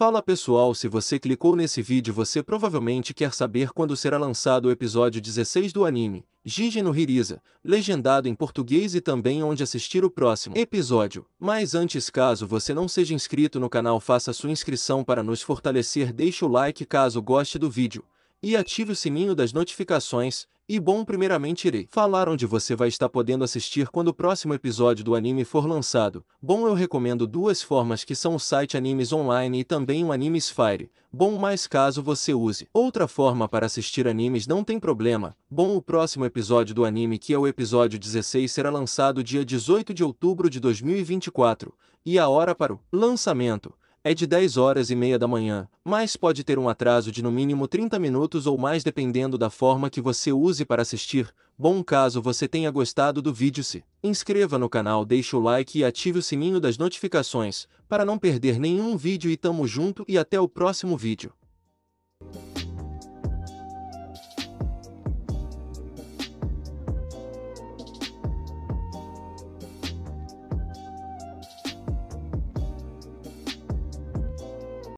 Fala pessoal, se você clicou nesse vídeo você provavelmente quer saber quando será lançado o episódio 16 do anime, Jiji no Hiriza, legendado em português e também onde assistir o próximo episódio. Mas antes caso você não seja inscrito no canal faça sua inscrição para nos fortalecer deixe o like caso goste do vídeo, e ative o sininho das notificações, e bom, primeiramente irei falar onde você vai estar podendo assistir quando o próximo episódio do anime for lançado. Bom, eu recomendo duas formas que são o site Animes Online e também o Animes Fire. Bom, mais caso você use outra forma para assistir animes não tem problema. Bom, o próximo episódio do anime, que é o episódio 16, será lançado dia 18 de outubro de 2024, e a hora para o lançamento é de 10 horas e meia da manhã, mas pode ter um atraso de no mínimo 30 minutos ou mais dependendo da forma que você use para assistir. Bom caso você tenha gostado do vídeo se inscreva no canal, deixe o like e ative o sininho das notificações, para não perder nenhum vídeo e tamo junto e até o próximo vídeo.